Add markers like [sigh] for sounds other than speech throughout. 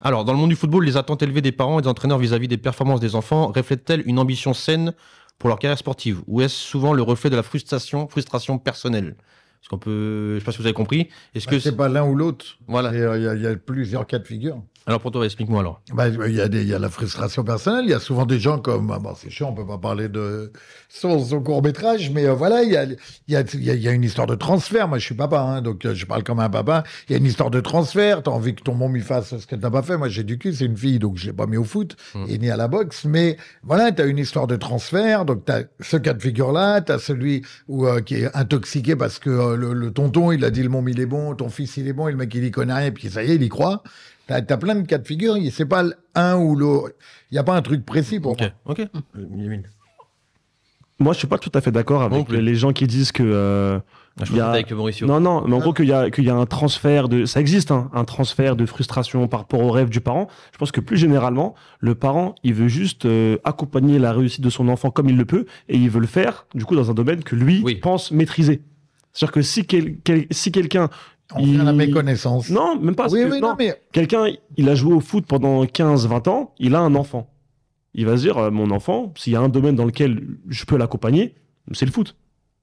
Alors, dans le monde du football, les attentes élevées des parents et des entraîneurs vis-à-vis des performances des enfants reflètent-elles une ambition saine pour leur carrière sportive Ou est-ce souvent le reflet de la frustration, frustration personnelle ce qu'on peut, je sais pas si vous avez compris. Est-ce bah, que c'est pas l'un ou l'autre Voilà. Euh, il y, a plusieurs cas de figure. Alors pour toi, explique-moi alors. Bah, il y, y, a la frustration personnelle. Il y a souvent des gens comme, ah, bah, c'est chiant, on peut pas parler de son, au court métrage, mais euh, voilà, il y a, y, a, y a, une histoire de transfert. Moi, je suis papa, hein, donc euh, je parle comme un papa. Il y a une histoire de transfert. T'as envie que ton môme y fasse ce qu'elle n'a pas fait. Moi, j'ai du cul, c'est une fille, donc je l'ai pas mis au foot mmh. et ni à la boxe. Mais voilà, t'as une histoire de transfert. Donc t'as ce cas de figure là, t'as celui où qui est intoxiqué parce que euh, le, tonton, il a dit le môme, il est bon, ton fils, il est bon, et le mec, il y connaît et puis ça y est, il y croit. T'as as plein de cas de figure, c'est pas un ou l'autre. Il n'y a pas un truc précis pour okay. moi. Ok, Moi, je suis pas tout à fait d'accord avec les, gens qui disent que. Euh, ah, je Non, non, mais en ah. gros, qu'il y, a un transfert de. Ça existe, hein, un transfert de frustration par rapport au rêve du parent. Je pense que plus généralement, le parent, il veut juste euh, accompagner la réussite de son enfant comme il le peut et il veut le faire, du coup, dans un domaine que lui pense maîtriser. C'est-à-dire que si, si quelqu'un on il... la méconnaissance. Non, même pas. Quelqu'un, il a joué au foot pendant 15-20 ans, il a un enfant. Il va se dire, euh, mon enfant, s'il y a un domaine dans lequel je peux l'accompagner, c'est le foot.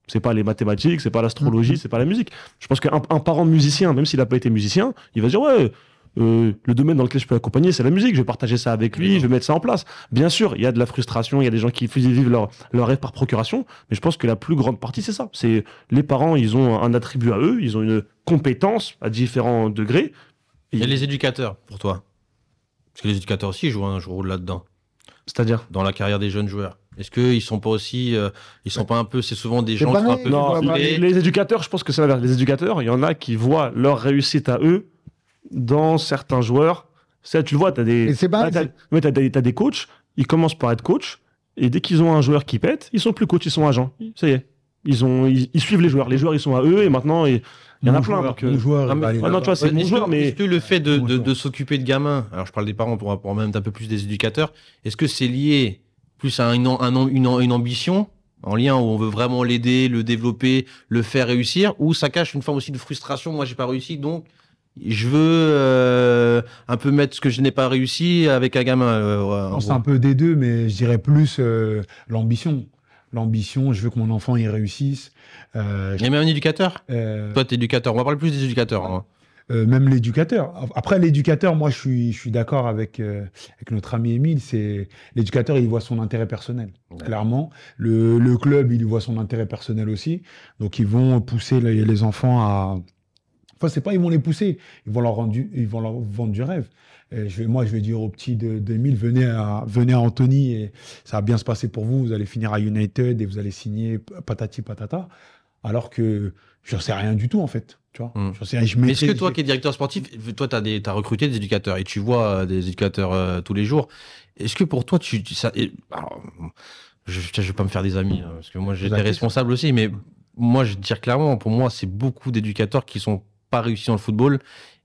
C'est pas les mathématiques, c'est pas l'astrologie, mm-hmm. c'est pas la musique. Je pense qu'un parent musicien, même s'il n'a pas été musicien, il va se dire, ouais, euh, le domaine dans lequel je peux accompagner, c'est la musique. Je vais partager ça avec lui, je vais mettre ça en place. Bien sûr, il y a de la frustration, il y a des gens qui vivent leur, leur rêve par procuration, mais je pense que la plus grande partie, c'est ça. C'est les parents, ils ont un attribut à eux, ils ont une compétence à différents degrés. Il y a les éducateurs, pour toi Parce que les éducateurs aussi jouent un rôle là-dedans. C'est-à-dire Dans la carrière des jeunes joueurs. Est-ce qu'ils sont pas aussi, euh, ils sont pas un peu, c'est souvent des gens qui sont un peu non, les, éducateurs, je pense que c'est l'inverse. Les éducateurs, il y en a qui voient leur réussite à eux dans certains joueurs. Ça, tu le vois, tu as des, ah, as, des, coachs, ils commencent par être coach, et dès qu'ils ont un joueur qui pète, ils sont plus coach, ils sont agents. Ça y est. Ils, ont, ils, suivent les joueurs. Les joueurs, ils sont à eux, et maintenant, il y en a plein. Joueur, euh, ah, bah, ah, tu vois, c'est bon mais... le fait de, s'occuper de gamins, alors je parle des parents pour, pour même un peu plus des éducateurs, est-ce que c'est lié plus à une, une, une ambition en lien où on veut vraiment l'aider, le développer, le faire réussir, ou ça cache une forme aussi de frustration, moi j'ai pas réussi, donc je veux euh, un peu mettre ce que je n'ai pas réussi avec un gamin. Euh, c'est un peu des deux, mais je dirais plus euh, l'ambition. L'ambition, je veux que mon enfant y réussisse. Il y même un éducateur. Toi, t'es éducateur. On va parler plus des éducateurs. Hein. même l'éducateur. Après, l'éducateur, moi, je suis, je suis d'accord avec, notre ami Émile. C'est l'éducateur, il voit son intérêt personnel. Clairement, le, club, il voit son intérêt personnel aussi. Donc, ils vont pousser les enfants à Enfin, c'est pas, ils vont les pousser, ils vont leur, ils vont leur vendre du rêve. Euh, je moi, je vais dire aux petits de, 2000, venez à, venez à Anthony et ça va bien se passer pour vous. Vous allez finir à United et vous allez signer patati patata. Alors que n'en sais rien du tout, en fait. Tu vois hmm. sais, je Mais est-ce que toi, qui es directeur sportif, toi, tu as, recruté des éducateurs et tu vois euh, des éducateurs euh, tous les jours. Est-ce que pour toi, tu. Ça, je ne vais pas me faire des amis, hein, parce que moi, j'étais responsable aussi, mais moi, je dire clairement, pour moi, c'est beaucoup d'éducateurs qui sont pas réussi dans le football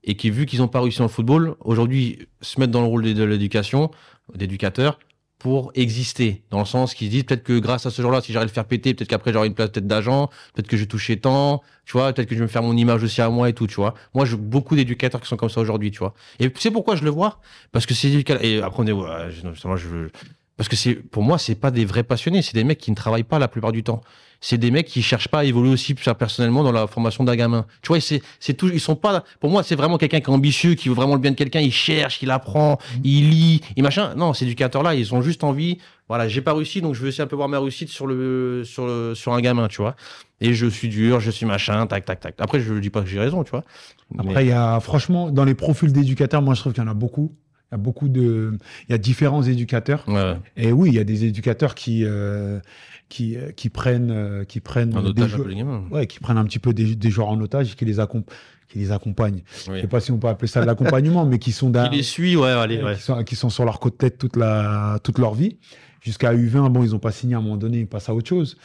et qui, vu qu'ils n'ont pas réussi dans le football, aujourd'hui se mettent dans le rôle de l'éducation, d'éducateur, pour exister. Dans le sens qu'ils se disent peut-être que grâce à ce jour là si j'arrive à le faire péter, peut-être qu'après j'aurai une place peut-être d'agent, peut-être que je vais toucher tant, tu vois, peut-être que je vais me faire mon image aussi à moi et tout, tu vois. Moi, j'ai beaucoup d'éducateurs qui sont comme ça aujourd'hui, tu vois. Et c'est pourquoi je le vois, parce que c'est éducateur. Et après, on justement, je, parce que c'est, pour moi, c'est pas des vrais passionnés, c'est des mecs qui ne travaillent pas la plupart du temps c'est des mecs qui cherchent pas à évoluer aussi personnellement dans la formation d'un gamin. Tu vois, c'est, c'est tout, ils sont pas, pour moi, c'est vraiment quelqu'un qui est ambitieux, qui veut vraiment le bien de quelqu'un, il cherche, il apprend, mm. il lit, il machin. Non, ces éducateurs-là, ils ont juste envie, voilà, j'ai pas réussi, donc je veux essayer un peu voir ma réussite sur le, sur le, sur un gamin, tu vois. Et je suis dur, je suis machin, tac, tac, tac. Après, je dis pas que j'ai raison, tu vois. Après, il y a, franchement, dans les profils d'éducateurs, moi, je trouve qu'il y en a beaucoup il y a beaucoup de, il y a différents éducateurs. Et oui, il y a des éducateurs qui euh, qui, euh, qui prennent euh, qui prennent des ouais, qui prennent un petit peu des, des joueurs en otage et qui les accompagnent qui les accompagnent. Oui. Je sais pas si on peut appeler ça de l'accompagnement, mais qui sont qui les suit, ouais, allez, ouais. Qui, sont, qui sont sur leur côte-tête toute la toute leur vie. Jusqu'à U20, bon, ils n'ont pas signé à un moment donné, ils passent à autre chose.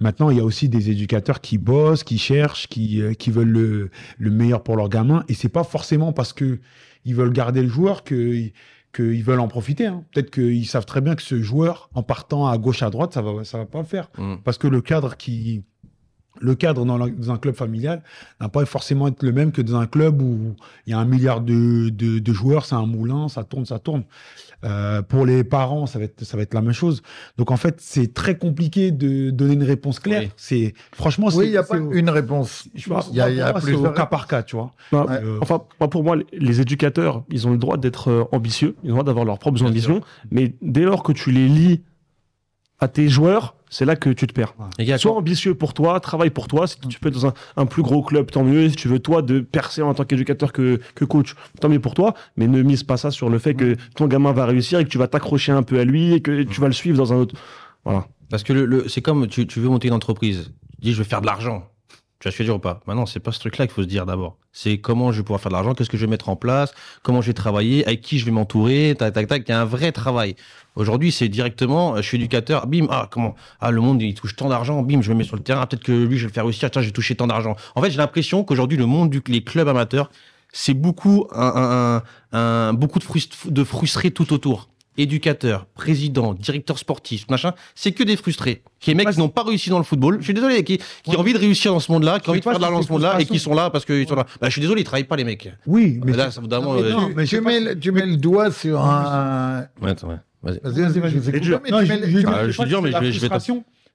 Maintenant, il y a aussi des éducateurs qui bossent, qui cherchent, qui, euh, qui veulent le, le meilleur pour leurs gamins. Et c'est pas forcément parce que ils veulent garder le joueur que qu'ils veulent en profiter. Hein. Peut-être qu'ils savent très bien que ce joueur, en partant à gauche, à droite, ça va, ça va pas le faire. Mm. Parce que le cadre qui, le cadre dans, un club familial n'a pas forcément être le même que dans un club où il y a un milliard de, de, joueurs, c'est un moulin, ça tourne, ça tourne. Euh, pour les parents, ça va, être, ça va être la même chose. Donc en fait, c'est très compliqué de donner une réponse claire. C'est franchement, oui, il n'y a pas une réponse. il y a, y a cas par cas, tu vois. Bah, euh, enfin, pour moi, les éducateurs, ils ont le droit d'être euh, ambitieux, ils ont le droit d'avoir leurs propres ambitions, mais dès lors que tu les lis à tes joueurs, c'est là que tu te perds. Sois ambitieux pour toi, travaille pour toi. Si tu peux dans un, plus gros club, tant mieux. Si tu veux, toi, de percer en tant qu'éducateur que, que, coach, tant mieux pour toi. Mais ne mise pas ça sur le fait que ton gamin va réussir et que tu vas t'accrocher un peu à lui et que tu vas le suivre dans un autre. Voilà. Parce que le, c'est comme tu, tu, veux monter une entreprise. Tu dis, je vais faire de l'argent je veux dire ou pas Maintenant, c'est pas ce truc-là qu'il faut se dire d'abord. C'est comment je vais pouvoir faire de l'argent, qu'est-ce que je vais mettre en place, comment je vais travailler, avec qui je vais m'entourer, tac, tac, tac. Il y a un vrai travail. Aujourd'hui, c'est directement, je suis éducateur, bim, ah, comment Ah, le monde, il touche tant d'argent, bim, je me mets sur le terrain, peut-être que lui, je vais le faire aussi, tiens, j'ai touché tant d'argent. En fait, j'ai l'impression qu'aujourd'hui, le monde du les clubs amateurs, c'est beaucoup, un, un, beaucoup de, frust de frustrés tout autour éducateurs, présidents, directeurs sportifs, machin, c'est que des frustrés. Qui les mecs qui n'ont pas réussi dans le football. Je suis désolé, qui, qui ont envie de réussir dans ce monde-là, qui ont envie de faire de l'argent dans ce monde-là, et qui sont là parce qu'ils ouais. sont là. Bah, je suis désolé, ils travaillent pas, les mecs. Oui, bah, mais. Là, ça non, euh, mais, non, mais tu, mets, tu, mets, le doigt sur un. Ouais, ouais. Vas-y, vas-y, vas-y. C'est dur, je dur, mais je vais.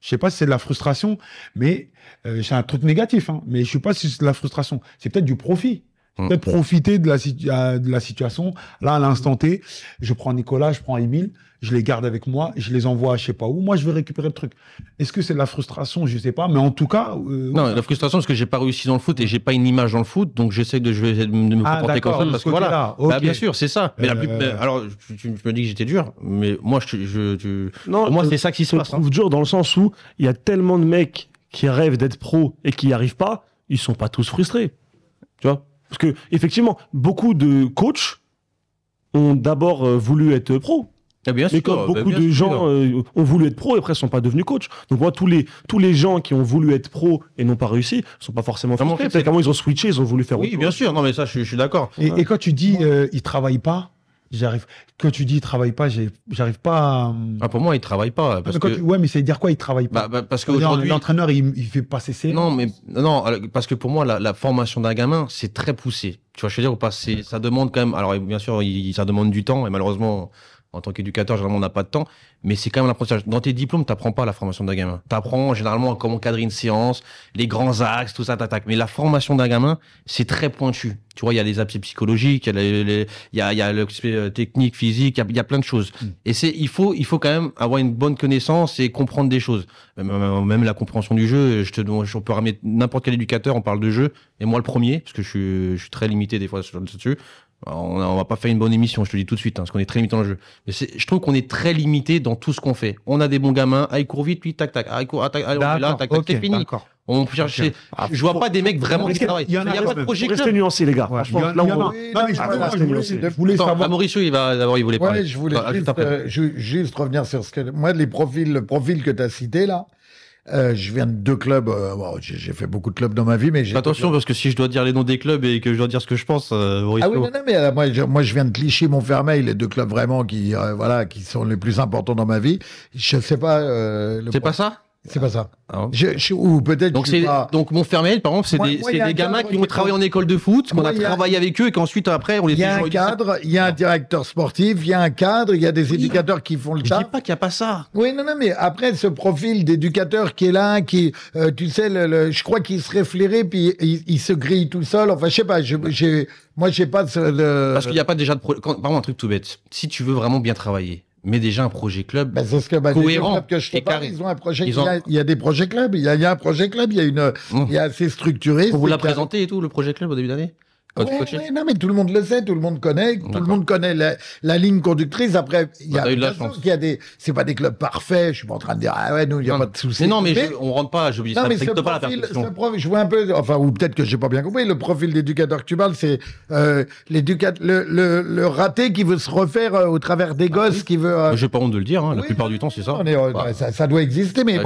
Je sais pas si c'est de la frustration, mais c'est euh, un truc négatif. Hein, mais je sais pas si c'est de la frustration. C'est peut-être du profit peut mm. profiter de la, euh, de la situation. Là, à l'instant T, je prends Nicolas, je prends Emile, je les garde avec moi, je les envoie à je sais pas où. Moi, je vais récupérer le truc. Est-ce que c'est de la frustration Je sais pas. Mais en tout cas. Euh, non, la frustration, c'est que j'ai pas réussi dans le foot et j'ai pas une image dans le foot. Donc, j'essaie de, je vais de me ah, comporter comme ça. Parce que voilà. Bah, bien sûr, c'est ça. Mais euh. alors, tu, me dis que j'étais dur. Mais moi, je. non, moi, c'est ça qui se passe. Je hein. trouve dur dans le sens où il y a tellement de mecs qui rêvent d'être pro et qui n'y arrivent pas. Ils sont pas tous frustrés. Tu vois parce que, effectivement, beaucoup de coachs ont d'abord euh, voulu être pro. Ah, bien mais ben, beaucoup de gens euh, ont voulu être pro et après ne sont pas devenus coach. Donc moi, tous les, tous les gens qui ont voulu être pro et n'ont pas réussi ne sont pas forcément frustrés. Peut-être qu'à ils ont switché, ils ont voulu faire Oui, bien sûr, non mais ça je, suis d'accord. Et, quand tu dis euh, ils travaillent pas, J'arrive. Quand tu dis travaille pas, j'arrive pas. À... Ah, pour moi, il travaille pas. Parce que... Ouais, mais c'est dire quoi, il travaille pas. Bah, bah, parce que l'entraîneur, il, il, fait pas cesser. Non, mais non, euh, parce que pour moi, la, formation d'un gamin, c'est très poussé. Tu vois, je veux dire, Ça demande quand même. Alors, bien sûr, ça demande du temps, et malheureusement, en tant qu'éducateur, généralement, on n'a pas de temps, mais c'est quand même l'apprentissage. Dans tes diplômes, t'apprends pas la formation d'un gamin. Tu apprends généralement comment cadrer une séance, les grands axes, tout ça, t'attaques. Mais la formation d'un gamin, c'est très pointu. Tu vois, il y a les aspects psychologiques, il y a, y l'aspect euh, technique, physique, il y, a plein de choses. Mm. Et c'est, il faut, il faut quand même avoir une bonne connaissance et comprendre des choses. Même, la compréhension du jeu. Je te, on peut ramener n'importe quel éducateur, on parle de jeu, et moi le premier, parce que je suis, je suis très limité des fois sur le dessus on, va pas faire une bonne émission, je te le dis tout de suite, hein, parce qu'on est très limité dans le jeu. Mais je trouve qu'on est très limité dans tout ce qu'on fait. On a des bons gamins, ah, il vite, puis tac, tac, ah, il court, ah, tac, ah, là, tac, tac, okay, c'est fini. On peut ah, je vois pas des mecs vraiment qui travaillent. Il y a, pas de projet club. Restez nuancés, les gars. Ouais, Franchement, là, on... Non, mais je, ah, là, je voulais, je Mauricio, il va d'abord, il voulait parler. je voulais bah, euh, juste, revenir sur ce que. Moi, les profils, le profil que tu as cité, là, euh, je viens de deux clubs. Euh, j'ai fait beaucoup de clubs dans ma vie, mais j'ai. attention parce que si je dois dire les noms des clubs et que je dois dire ce que je pense, euh, ah oui, non, mais euh, moi, je, moi, je viens de mon Montfermeil, les deux clubs vraiment qui, voilà, qui sont les plus importants dans ma vie. Je sais pas. c'est pas ça c'est pas ça. Ah, je, je, ou peut-être. Donc, c'est, donc mon Montfermeil, par exemple, c'est des, des gamins qui ont travaillé en école de foot, qu'on a, travaillé avec eux et qu'ensuite, après, on les Il y a un cadre, il y a un directeur sportif, il y a un cadre, il y a des éducateurs qui font le je Je dis pas qu'il n'y a pas ça. Oui, non, non, mais après, ce profil d'éducateur qui est là, qui, euh, tu sais, le, je crois qu'il serait flairé, puis il, se grille tout seul. Enfin, je sais pas, je, j'ai, moi, j'ai pas de. Parce qu'il n'y a pas déjà de. Pro... Quand, un truc tout bête. Si tu veux vraiment bien travailler, mais déjà un projet club bah, ce que, ben, cohérent je et Ils ont un projet. Ils Il, y a, des projets clubs. Il y a, il y a un projet club. Il y a une. Mmh. Il y a assez structuré. Vous, vous l'a présenté et tout le projet club au début d'année non, mais tout le monde le sait, tout le monde connaît, tout le monde connaît la, ligne conductrice. Après, il y bah, a, il y a des, c'est pas des clubs parfaits. Je suis pas en train de dire, ah ouais, nous, il n'y a pas de souci. Mais non, mais, on rentre pas, ce profil, la je vois un peu, enfin, ou peut-être que j'ai pas bien compris. Le profil d'éducateur que tu parles, c'est euh, le, raté qui veut se refaire euh, au travers des bah gosses, qui veut. Euh, j'ai pas honte de le dire. Hein, la plupart du temps, c'est euh, bah. ça. ça. doit exister, mais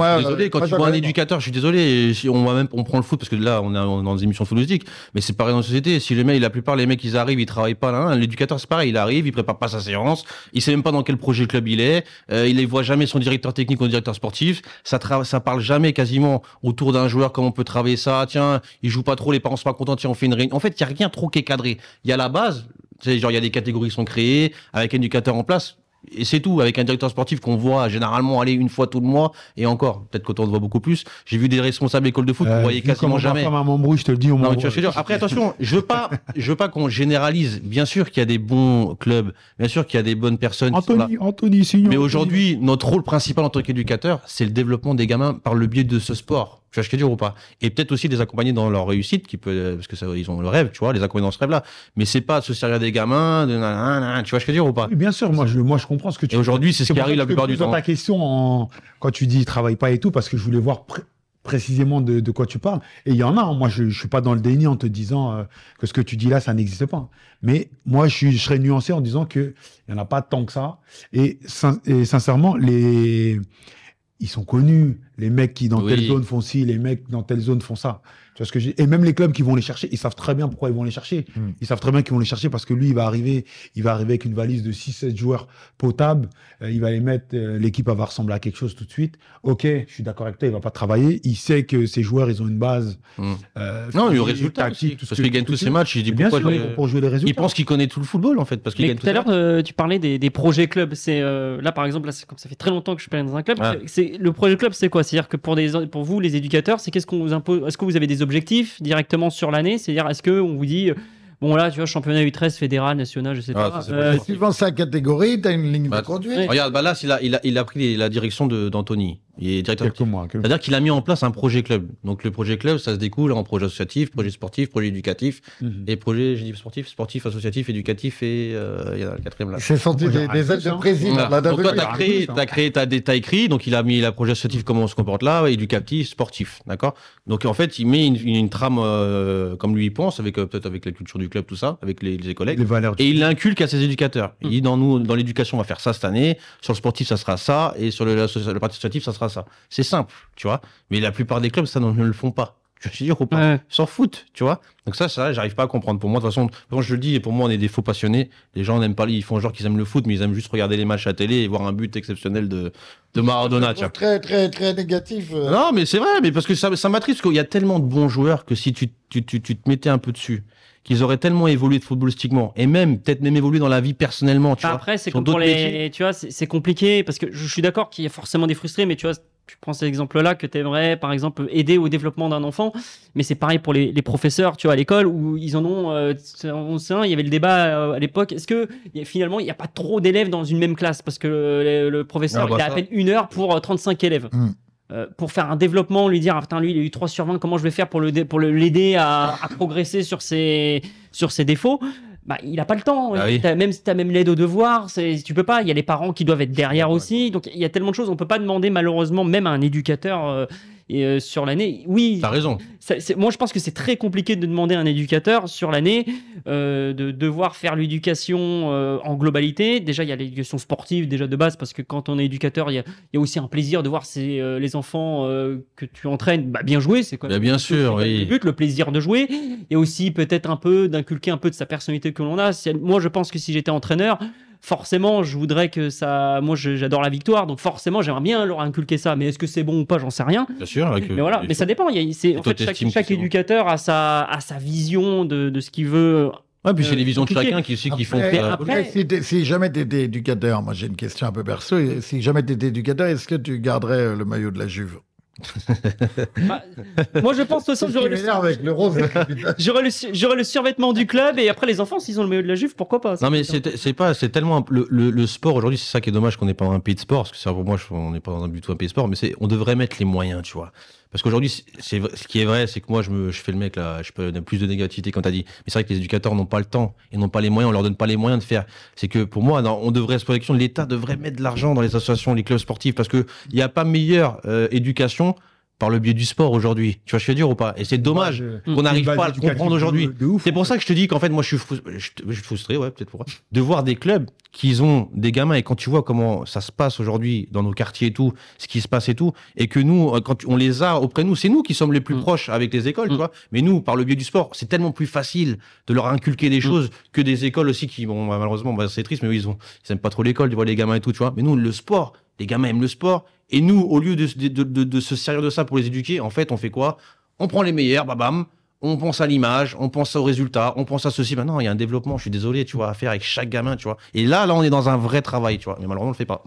quand tu vois un éducateur, je suis désolé. On va même, on prend le foot parce que là, on est dans des émissions footballistiques, mais c'est pareil dans la société les mecs, la plupart les mecs, ils arrivent, ils travaillent pas là. Hein. L'éducateur, c'est pareil, il arrive, il prépare pas sa séance, il sait même pas dans quel projet de club il est, euh, il ne voit jamais son directeur technique ou directeur sportif, ça ça parle jamais quasiment autour d'un joueur comment on peut travailler ça, tiens, il joue pas trop, les parents sont pas contents, tiens, on fait une réunion. En fait, il y a rien trop qui est cadré. Il y a la base, c'est genre il y a des catégories qui sont créées avec un éducateur en place et c'est tout. Avec un directeur sportif qu'on voit généralement aller une fois tout le mois, et encore, peut-être quand on le voit beaucoup plus. J'ai vu des responsables écoles de foot euh, qu'on voyez quasiment jamais. Comme un je te le dis au non, Après, attention, je veux pas, je veux pas qu'on généralise. Bien sûr qu'il y a des bons clubs, bien sûr qu'il y a des bonnes personnes. Anthony, Anthony, Mais aujourd'hui, notre rôle principal en tant qu'éducateur, c'est le développement des gamins par le biais de ce sport. Tu vois ce que je veux ou pas Et peut-être aussi les accompagner dans leur réussite, qui peut, euh, parce que ils ont le rêve, tu vois, les accompagner dans ce rêve-là. Mais c'est pas se servir des gamins, de tu vois ce que je veux dire ou pas Bien sûr, moi je, moi je comprends ce que tu. Et aujourd'hui, c'est ce qui arrive la plupart du temps. ta question en... quand tu dis travaille pas et tout, parce que je voulais voir précisément de, quoi tu parles. Et il y en a. Hein. Moi, je, je suis pas dans le déni en te disant euh, que ce que tu dis là, ça n'existe pas. Mais moi, je, serais nuancé en disant que il y en a pas tant que ça. Et, sincèrement, les ils sont connus les mecs qui, dans telle zone, font ci, les mecs dans telle zone font ça. Tu vois ce que j'ai Et même les clubs qui vont les chercher, ils savent très bien pourquoi ils vont les chercher. Hmm. Ils savent très bien qu'ils vont les chercher parce que lui, il va arriver, il va arriver avec une valise de 6-7 joueurs potables. Euh, il va les mettre, euh, l'équipe va ressembler à quelque chose tout de suite. Ok, je suis d'accord avec toi, il va pas travailler. Il sait que ces joueurs, ils ont une base. Hmm. Euh, non, le résultat. parce qu'il gagne tous ses matchs, il dit pourquoi jouer Il pense qu'il connaît tout le football en fait. Parce tout à l'heure, tu parlais des, projets clubs. C'est là, par exemple, comme ça fait très longtemps que je suis dans un club. C'est le projet club, c'est quoi c'est-à-dire que pour, vous, les éducateurs, c'est qu'est-ce qu'on vous impose Est-ce que vous avez des objectifs directement sur l'année C'est-à-dire, est-ce qu'on vous dit Bon, là, tu vois, championnat U13, fédéral, national, je sais ah, pas. Euh, euh, suivant sa catégorie, tu as une ligne de bah, conduite. Regarde, bah, là, il a, il a pris la direction d'Anthony. Il est directeur C'est-à-dire qu'il a mis en place un projet club. Donc le projet club, ça se découle en projet associatif, projet sportif, projet éducatif mhm. et projet, j'ai dit sportif, sportif, associatif, éducatif et euh, il y en a le quatrième là. J'ai senti des, des aides de hein. président. donc toi, ah, t'as créé, as t'as écrit, donc il a mis la projet associatif, mhm. comment on se comporte là, éducatif, sportif, d'accord. Donc en fait, il met une, trame euh, comme lui il pense, avec euh, peut-être avec la culture du club, tout ça, avec les, collègues. Et il l'inculque à ses éducateurs. Il mhm. dit dans nous, dans l'éducation, on va faire ça cette année. Sur le sportif, ça sera ça, et sur le, le, le participatif, ça sera ça. C'est simple, tu vois. Mais la plupart des clubs, ça ne le font pas. Tu Je dire ou pas, s'en foutent, tu vois. Donc ça, ça, j'arrive pas à comprendre. Pour moi, de toute façon, quand je le dis, et pour moi, on est des faux passionnés. Les gens n'aiment pas, ils font genre qu'ils aiment le foot, mais ils aiment juste regarder les matchs à télé et voir un but exceptionnel de, de Maradona, vois. Très, très, très négatif. Euh. Non, mais c'est vrai, mais parce que ça, ça m'attriste qu'il y a tellement de bons joueurs que si tu, tu, tu, te mettais un peu dessus, qu'ils auraient tellement évolué de footballistiquement et même peut-être même évolué dans la vie personnellement. Tu bah, vois, après, c'est tu vois, c'est compliqué parce que je suis d'accord qu'il y a forcément des frustrés, mais tu vois, tu prends cet exemple-là que tu aimerais, par exemple, aider au développement d'un enfant, mais c'est pareil pour les, professeurs, tu vois, à l'école, où ils en ont, on euh, sait, il y avait le débat euh, à l'époque, est-ce que finalement, il n'y a pas trop d'élèves dans une même classe, parce que le, professeur, ah bah il a à peine une heure pour 35 euh, élèves. Hmm. pour faire un développement, lui dire ah, lui il a eu 3 sur 20, comment je vais faire pour le pour l'aider à, progresser sur ses sur ses défauts bah, il n'a pas le temps. Ah même si tu as même l'aide au devoir, tu peux pas. Il y a les parents qui doivent être derrière aussi. Donc il y a tellement de choses. On peut pas demander malheureusement, même à un éducateur, euh, et euh, sur l'année, oui. T'as raison. moi, je pense que c'est très compliqué de demander à un éducateur sur l'année euh, de devoir faire l'éducation euh, en globalité. Déjà, il y a l'éducation sportive déjà de base parce que quand on est éducateur, il y, a, aussi un plaisir de voir les enfants que tu entraînes bah, bien jouer. C'est quoi bah, Bien, sûr, oui. Le but, le plaisir de jouer. Et aussi peut-être un peu d'inculquer un peu de sa personnalité que l'on a. Moi, je pense que si j'étais entraîneur, forcément, je voudrais que ça. Moi, j'adore la victoire, donc forcément, j'aimerais bien leur inculquer ça. Mais est-ce que c'est bon ou pas J'en sais rien. Bien sûr. mais voilà, mais ça dépend. en fait, chaque, éducateur a sa, vision de, ce qu'il veut Oui, puis c'est euh, les visions de chacun qui, qui font. Après, si, si jamais tu étais éducateur, moi j'ai une question un peu perso, si jamais tu étais éducateur, est-ce que tu garderais le maillot de la Juve bah, [laughs] moi, je pense de toute façon, j'aurais le, j'aurais le, survêtement du club et après les enfants, s'ils ont le maillot de la Juve, pourquoi pas Non, mais c'est pas, c'est tellement le, sport aujourd'hui, c'est ça qui est dommage qu'on n'est pas un pays de sport parce que ça, pour moi, on n'est pas dans un, du tout un pays de sport, mais on devrait mettre les moyens, tu vois. Parce qu'aujourd'hui, ce qui est vrai, c'est que moi, je, me, je fais le mec, là, je peux donner plus de négativité quand tu dit. Mais c'est vrai que les éducateurs n'ont pas le temps et n'ont pas les moyens, on leur donne pas les moyens de faire. C'est que pour moi, on devrait, cette de l'État devrait mettre de l'argent dans les associations, les clubs sportifs, parce qu'il n'y a pas meilleure euh, éducation par le biais du sport aujourd'hui. Tu vois je dur ou pas Et c'est dommage qu'on n'arrive pas à le comprendre aujourd'hui. C'est pour ça que je te dis qu'en fait, moi, je suis, frustré, ouais, peut-être pour de voir des clubs qui ont des gamins et quand tu vois comment ça se passe aujourd'hui dans nos quartiers et tout, ce qui se passe et tout, et que nous, euh, quand on les a auprès de nous, c'est nous qui sommes les plus mm. proches avec les écoles, tu mm. vois. Mais nous, par le biais du sport, c'est tellement plus facile de leur inculquer des mm. choses que des écoles aussi qui, bon, bah, malheureusement, bah, c'est triste, mais ils ont, ils aiment pas trop l'école, tu vois, les gamins et tout, tu vois. Mais nous, le sport, les gamins aiment le sport. Et nous, au lieu de, se servir de ça pour les éduquer, en fait, on fait quoi On prend les meilleurs, bah, bam on pense à l'image, on pense aux résultats, on pense à ceci. Maintenant, bah, il y a un développement, je suis désolé, tu vois, à faire avec chaque gamin, tu vois. Et là, là, on est dans un vrai travail, tu vois. Mais malheureusement, on le fait pas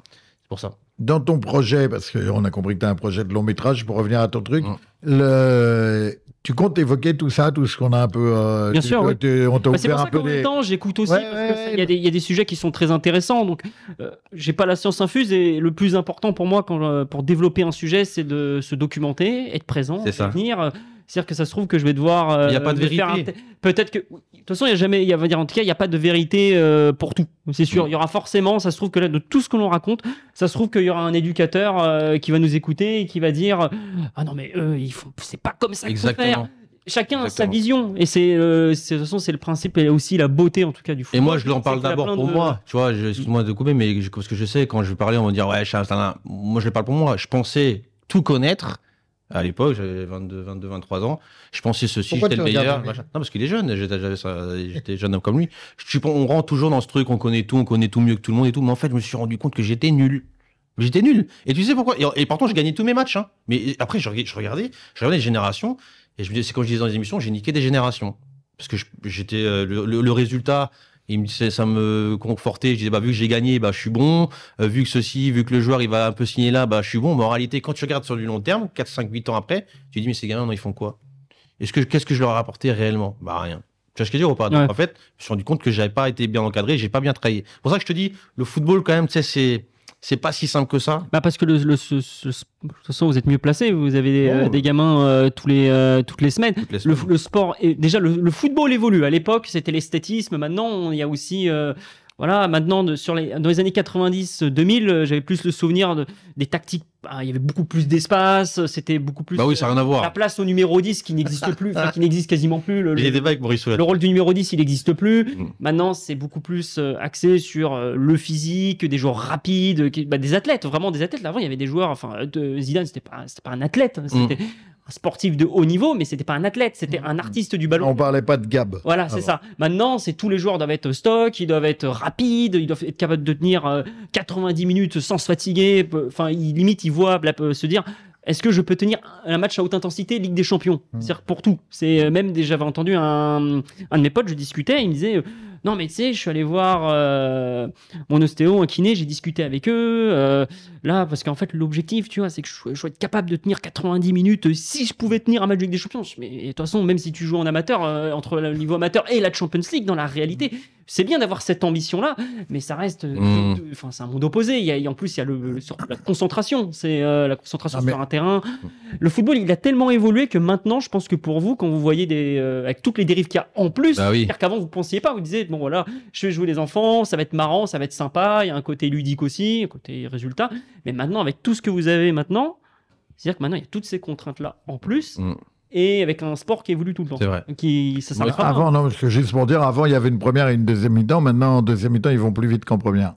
ça. Dans ton projet, parce qu'on a compris que tu as un projet de long métrage, pour revenir à ton truc, mm. tu comptes évoquer tout ça, tout ce qu'on a un peu. Euh, Bien sûr, on t'a bah, C'est pour ça qu'en même temps, j'écoute aussi, Il parce qu'il y, a des sujets qui sont très intéressants. Donc, euh, j'ai pas la science infuse, et le plus important pour moi, euh, pour développer un sujet, c'est de se documenter, être présent, venir c'est-à-dire que ça se trouve que je vais devoir. Euh, il n'y a pas de vérité. Peut-être que. De toute façon, il n'y a jamais. Il va dire, en tout cas, il n'y a pas de vérité euh, pour tout. C'est sûr. Il y aura forcément, ça se trouve que là, de tout ce que l'on raconte, ça se trouve qu'il y aura un éducateur euh, qui va nous écouter et qui va dire Ah non, mais eux, font... c'est pas comme ça qu'il chacun a sa vision et c'est de toute façon c'est le principe et aussi la beauté en tout cas du football. Et moi je leur parle d'abord pour moi, tu vois, excuse-moi de couper mais ce que je sais quand je vais parler on va dire ouais, moi je parle pour moi, je pensais tout connaître à l'époque, j'avais 22, 22, 23 ans. Je pensais ceci, j'étais le meilleur. Non, parce qu'il est jeune, j'étais jeune homme comme lui. Je, on rentre toujours dans ce truc, on connaît tout, on connaît tout mieux que tout le monde et tout. Mais en fait, je me suis rendu compte que j'étais nul. J'étais nul. Et tu sais pourquoi et, pourtant, je gagnais tous mes matchs. Hein. Mais après, je, regardais, je regardais les générations. Et je me disais, c'est quand je disais dans les émissions, j'ai niqué des générations. Parce que j'étais euh, le résultat ça me confortait. Je disais, bah, vu que j'ai gagné, bah, je suis bon. Euh, vu que ceci, vu que le joueur, il va un peu signer là, bah, je suis bon. Mais en réalité, quand tu regardes sur du long terme, 4, 5, 8 ans après, tu dis, mais ces gamins, ils font quoi? Est-ce que, qu'est-ce que je leur ai apporté réellement? Bah, rien. Tu vois ce que je veux dire ou pas? en fait, je me suis rendu compte que je n'avais pas été bien encadré, je n'ai pas bien travaillé. C'est pour ça que je te dis, le football, quand même, tu sais, c'est, c'est pas si simple que ça bah Parce que le, le, de toute façon, vous êtes mieux placé. Vous avez des, oh. euh, gamins euh, tous les, euh, toutes les semaines. Le, sport, déjà, le, football évolue. À l'époque, c'était l'esthétisme. Maintenant, il y a aussi. voilà, maintenant, sur les, dans les années 90-2000, j'avais plus le souvenir de, des tactiques bah, il y avait beaucoup plus d'espace, c'était beaucoup plus. Bah la place au numéro 10 qui n'existe plus, enfin qui [laughs] n'existe quasiment plus. Le, avec le, rôle du numéro 10, il n'existe plus. Mm. Maintenant, c'est beaucoup plus euh, axé sur euh, le physique, des joueurs rapides, bah, des athlètes, vraiment des athlètes. avant, il y avait des joueurs, enfin, euh, de Zidane, c'était pas, pas un athlète. Hein, mm sportif de haut niveau, mais c'était pas un athlète, c'était un mm. artiste du ballon. On parlait pas de Gab. Voilà, c'est ça. Maintenant, c'est tous les joueurs doivent être stock, ils doivent être rapides, ils doivent être capables de tenir 90 euh, minutes sans se fatiguer. Enfin, ils, limite, ils voient se dire est-ce que je peux tenir un match à haute intensité Ligue des Champions mm. C'est-à-dire pour tout. C'est euh, même j'avais entendu un, un, de mes potes, je discutais, il me disait euh, non, mais tu sais, je suis allé voir euh, mon ostéo, un kiné, j'ai discuté avec eux. Euh, là, parce qu'en fait, l'objectif, tu vois, c'est que je, sois capable de tenir 90 minutes euh, si je pouvais tenir un match de des Champions. Mais de toute façon, même si tu joues en amateur, entre le niveau amateur et la Champions League, dans la réalité, c'est bien d'avoir cette ambition-là, mais ça reste. Hmm. Enfin, c'est un monde opposé. Il y en plus, il y a le, la concentration. C'est la concentration ah, sur un terrain. Le football, il a tellement évolué que maintenant, je pense que pour vous, quand vous voyez des. avec toutes les dérives qu'il y a en plus, bah C'est-à-dire qu'avant, vous ne pensiez pas, vous disiez bon voilà, je vais jouer les enfants, ça va être marrant, ça va être sympa, il y a un côté ludique aussi, un côté résultat. Mais maintenant, avec tout ce que vous avez maintenant, c'est-à-dire que maintenant, il y a toutes ces contraintes-là en plus. Mm. et avec un sport qui évolue tout le temps. Qui, avant, non, parce que juste pour dire, avant, il y avait une première et une deuxième mi-temps. Maintenant, en deuxième mi-temps, ils vont plus vite qu'en première.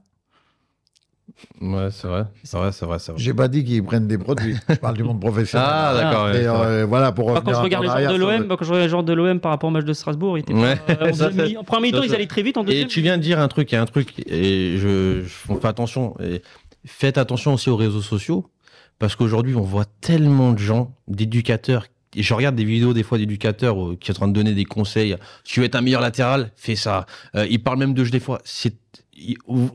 Ouais, c'est vrai. C'est vrai, c'est vrai, J'ai pas dit qu'ils prennent des produits. je parle du monde professionnel. Ah, d'accord. Euh, voilà, pour quand je regarde les joueurs de l'OM, quand je les de l'OM par rapport au match de Strasbourg, ils étaient. Euh, en premier temps, ils allaient très vite. En deuxième. Et tu viens de dire un truc, il y a un truc, et je, attention. Et faites attention aussi aux réseaux sociaux, parce qu'aujourd'hui, on voit tellement de gens, d'éducateurs et je regarde des vidéos des fois d'éducateurs euh, qui sont en train de donner des conseils. tu veux être un meilleur latéral, fais ça. ils parlent même de jeu des fois. C'est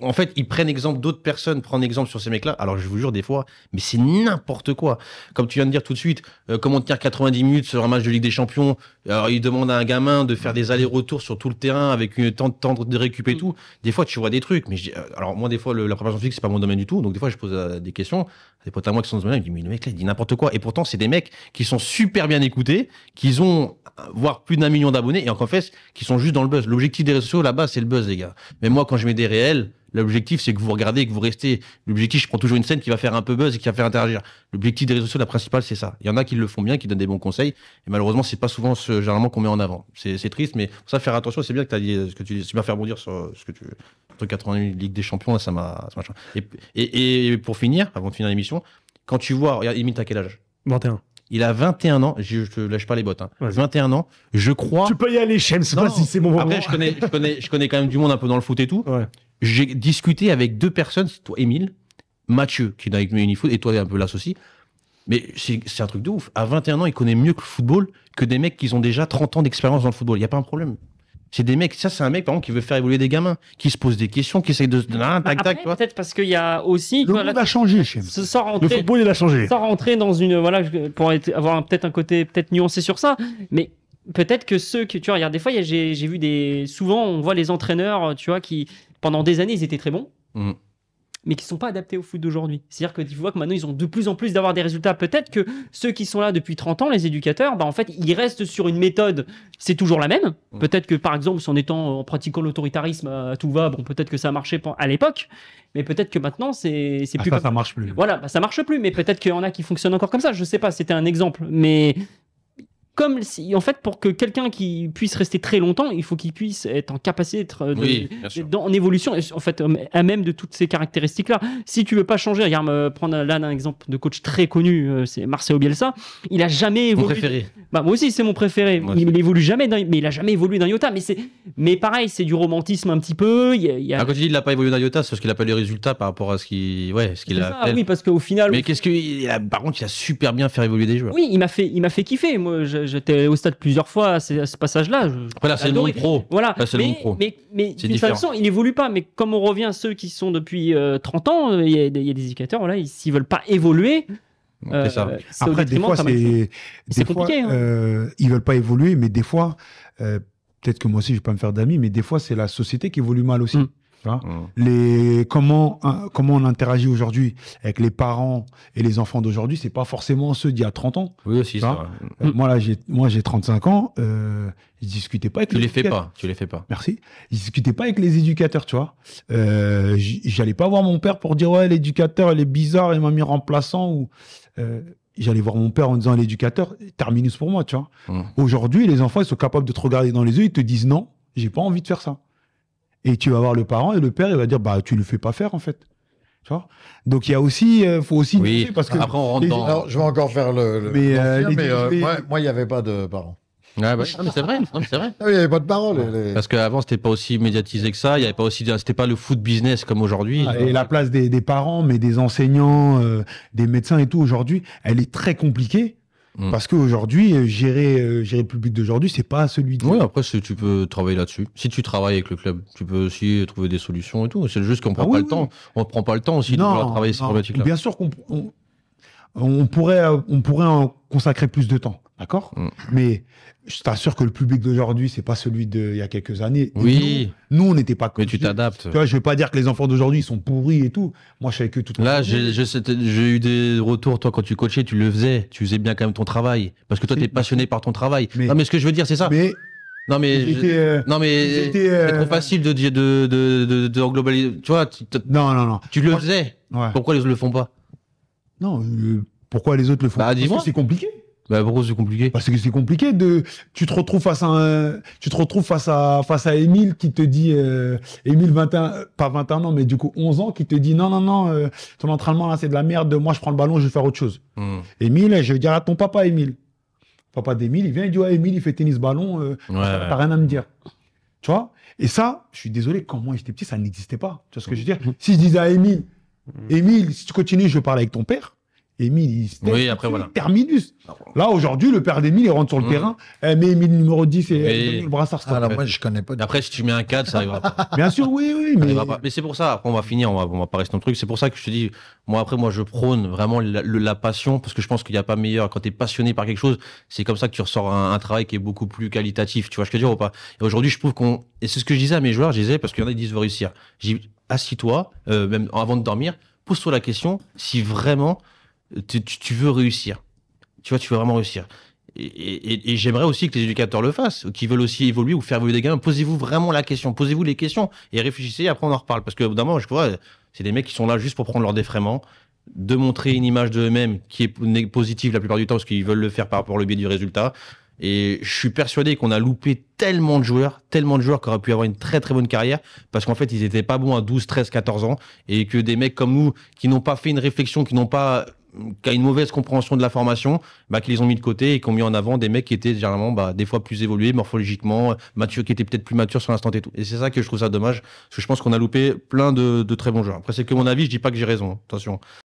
en fait, ils prennent exemple d'autres personnes, prennent exemple sur ces mecs-là. Alors, je vous jure, des fois, mais c'est n'importe quoi. Comme tu viens de dire tout de suite, euh, comment tenir 90 minutes sur un match de Ligue des Champions Alors, ils demandent à un gamin de faire des allers-retours sur tout le terrain avec une tente, de récupérer mm. tout. Des fois, tu vois des trucs. Mais euh, alors, moi, des fois, la préparation physique, c'est pas mon domaine du tout. Donc, des fois, je pose euh, des questions. Des potes à moi qui sont dans ce domaine, ils me disent, mais le mec, il dit n'importe quoi. Et pourtant, c'est des mecs qui sont super bien écoutés, qui ont, voire plus d'un million d'abonnés, et en fait, qui sont juste dans le buzz. L'objectif des réseaux là-bas, c'est le buzz, les gars. Mais moi, quand je mets des réel. L'objectif, c'est que vous regardez que vous restez. L'objectif, je prends toujours une scène qui va faire un peu buzz et qui va faire interagir. L'objectif des réseaux sociaux, la principale, c'est ça. Il y en a qui le font bien, qui donnent des bons conseils. Et malheureusement, c'est pas souvent ce, généralement qu'on met en avant. C'est triste, mais pour ça, faire attention, c'est bien que tu as dit ce que tu dis. Tu m'as fait bondir sur euh, ce que tu. Entre 88 Ligue des Champions, ça m'a. Et, et, pour finir, avant de finir l'émission, quand tu vois. Regarde, Imite, à quel âge 21. Il a 21 ans. Je te lâche pas les bottes. 21 hein. ans. Je crois. Tu peux y aller, sais pas si c'est mon moment. Après, je connais, je, connais, je connais quand même du monde un peu dans le foot et tout. J'ai discuté avec deux personnes, toi, Emile Mathieu, qui est avec mes unifoot, et toi, un peu là aussi. Mais c'est un truc de ouf. À 21 ans, il connaît mieux que le football que des mecs qui ont déjà 30 ans d'expérience dans le football. Il n'y a pas un problème. C'est des mecs, ça c'est un mec par exemple qui veut faire évoluer des gamins, qui se pose des questions, qui essaye de... un tac, tac, peut-être parce qu'il y a aussi... Le monde a changé chez Le football il a changé. Sans rentrer dans une... Voilà, pour avoir peut-être un côté peut-être nuancé sur ça, mais peut-être que ceux que... Tu vois, des fois j'ai vu des... Souvent on voit les entraîneurs, tu vois, qui pendant des années ils étaient très bons. Mm mais qui sont pas adaptés au foot d'aujourd'hui. C'est-à-dire que tu vois que maintenant, ils ont de plus en plus d'avoir des résultats. Peut-être que ceux qui sont là depuis 30 ans, les éducateurs, bah, en fait, ils restent sur une méthode, c'est toujours la même. Mm. Peut-être que, par exemple, en étant, en pratiquant l'autoritarisme euh, tout va, bon, peut-être que ça a marché à l'époque, mais peut-être que maintenant, c'est, ah, plus. Ça, marche plus. Voilà, bah, ça marche plus, mais peut-être qu'il y en a qui fonctionnent encore comme ça. Je ne sais pas, c'était un exemple, mais comme si, en fait, pour que quelqu'un qui puisse rester très longtemps, il faut qu'il puisse être en capacité d'être euh, en évolution, en fait, à même de toutes ces caractéristiques-là. Si tu veux pas changer, regarde, euh, prendre là un exemple de coach très connu, euh, c'est Marcelo Bielsa. Il a jamais évolué. Mon préféré. Bah, moi aussi, c'est mon préféré. il, évolue jamais, mais il a jamais évolué dans iota. Mais c'est, mais pareil, c'est du romantisme un petit peu. Il, il a... Ah, quand tu dis il n'a pas évolué dans iota, c'est parce qu'il a pas les résultats par rapport à ce qu'il, ouais, ce qu'il a. Ah oui, parce qu'au final. Mais qu'est-ce que, par contre, il a super bien fait évoluer des joueurs. Oui, il m'a fait, il m'a fait kiffer. Moi, je j'étais au stade plusieurs fois à, ce passage-là. Voilà, c'est le pro. Voilà. Là, mais, le pro. mais, mais, mais façon, il évolue pas. Mais comme on revient à ceux qui sont depuis 30 euh, ans, il y, a des éducateurs, voilà, s'ils veulent pas évoluer, euh, Après, des fois, c'est des compliqué. Fois, hein. euh, ils veulent pas évoluer, mais des fois, peut-être que moi aussi, je vais pas me faire d'amis, mais des fois, c'est la société qui évolue mal aussi. Mm. Mmh. les, comment, euh, comment on interagit aujourd'hui avec les parents et les enfants d'aujourd'hui, c'est pas forcément ceux d'il y a 30 ans. aussi, euh, Moi, là, j'ai, moi, j'ai 35 ans, euh, je discutais pas avec tu les, fais pas, tu les fais pas. Merci. Je discutais pas avec les éducateurs, tu vois. Euh, j'allais pas voir mon père pour dire, ouais, l'éducateur, il est bizarre, il m'a mis remplaçant ou, j'allais voir mon père en disant l'éducateur, terminus pour moi, tu vois. Mmh. Aujourd'hui, les enfants, ils sont capables de te regarder dans les yeux, ils te disent non, j'ai pas envie de faire ça. Et tu vas voir le parent et le père, il va dire bah tu le fais pas faire en fait. Tu vois Donc il y a aussi, euh, faut aussi oui. parce que après on rentre dans. je vais encore faire le. Mais, euh, euh, moi, il n'y avait pas de parents. Bah, mais c'est vrai, c'est vrai. Ah il n'y avait pas de parents. Parce qu'avant, c'était pas aussi médiatisé que ça. Il y avait pas aussi, c'était pas le foot business comme aujourd'hui. Ah, et la place des, des, parents, mais des enseignants, des médecins et tout aujourd'hui, elle est très compliquée Mm. Parce qu'aujourd'hui, euh, gérer, euh, gérer le public d'aujourd'hui, c'est pas celui de. Oui, après, tu peux travailler là-dessus. Si tu travailles avec le club, tu peux aussi trouver des solutions et tout. C'est juste qu'on ah prend pas le temps. On prend pas le temps aussi de travailler ces problématiques-là. Bien sûr qu'on on pourrait, euh, on pourrait en consacrer plus de temps. D'accord mm. Mais je t'assure que le public d'aujourd'hui, c'est pas celui d'il y a quelques années. Oui. Nous, on n'était pas Mais tu t'adaptes. Tu vois, je veux pas dire que les enfants d'aujourd'hui, sont pourris et tout. Moi, je suis que tout le temps. Là, j'ai eu des retours. Toi, quand tu coachais, tu le faisais. Tu faisais bien quand même ton travail. Parce que toi, tu es passionné par ton travail. non, mais ce que je veux dire, c'est ça. Mais, non mais euh, non mais c'est trop euh, facile de de de de, globaliser. Tu vois, tu, non non Tu le faisais. Pourquoi les autres le font pas Non, euh, pourquoi les autres le font bah, pas Parce c'est compliqué. Bah pourquoi c'est compliqué Parce que c'est compliqué de tu te retrouves face à un... tu te retrouves face à face à Émile qui te dit euh... Émile 21 pas 21 ans mais du coup 11 ans qui te dit non non non euh, ton entraînement là c'est de la merde moi je prends le ballon je vais faire autre chose. Emile, hmm. Émile je vais dire à ton papa Émile. Papa d'Émile il vient il dit ouais Émile il fait tennis ballon euh, t'as rien à me dire. Tu vois Et ça je suis désolé quand moi j'étais petit ça n'existait pas. Tu vois ce que je veux dire Si je disais à Émile hmm. Émile si tu continues je vais parler avec ton père Émile, il oui, après, voilà. terminus. Là, aujourd'hui, le père d'Émile, il rentre sur le mmh. terrain, eh, mais Émile numéro 10 et, le brassard. Ah, alors, moi, je connais pas. Après, si tu mets un cadre, ça arrivera pas. [laughs] Bien sûr, oui, oui. Mais, mais c'est pour ça, après, on va finir, on va, pas rester dans le truc. C'est pour ça que je te dis, moi, après, moi, je prône vraiment la, passion, parce que je pense qu'il n'y a pas meilleur. Quand tu es passionné par quelque chose, c'est comme ça que tu ressors un, travail qui est beaucoup plus qualitatif. Tu vois ce que je veux dire ou pas Et aujourd'hui, je trouve qu'on. Et c'est ce que je disais à mes joueurs, je disais, parce qu'il y en a qui disent réussir. J'ai assis-toi, euh, même avant de dormir, pose-toi la question si vraiment tu, veux réussir. Tu vois, tu veux vraiment réussir. Et, j'aimerais aussi que les éducateurs le fassent, qui veulent aussi évoluer ou faire évoluer des gamins. Posez-vous vraiment la question, posez-vous les questions et réfléchissez. après, on en reparle parce que d'un moment, je vois, c'est des mecs qui sont là juste pour prendre leur défraiement, de montrer une image eux mêmes qui est positive la plupart du temps parce qu'ils veulent le faire par rapport au biais du résultat. Et je suis persuadé qu'on a loupé tellement de joueurs, tellement de joueurs qui auraient pu avoir une très très bonne carrière parce qu'en fait ils n'étaient pas bons à 12, 13, 14 ans et que des mecs comme nous qui n'ont pas fait une réflexion, qui n'ont pas qui a une mauvaise compréhension de la formation, bah, qu'ils les ont mis de côté et qui ont mis en avant des mecs qui étaient généralement bah, des fois plus évolués morphologiquement, matures, qui étaient peut-être plus matures sur l'instant et tout. Et c'est ça que je trouve ça dommage, parce que je pense qu'on a loupé plein de, de très bons joueurs. Après, c'est que mon avis, je dis pas que j'ai raison, hein. attention.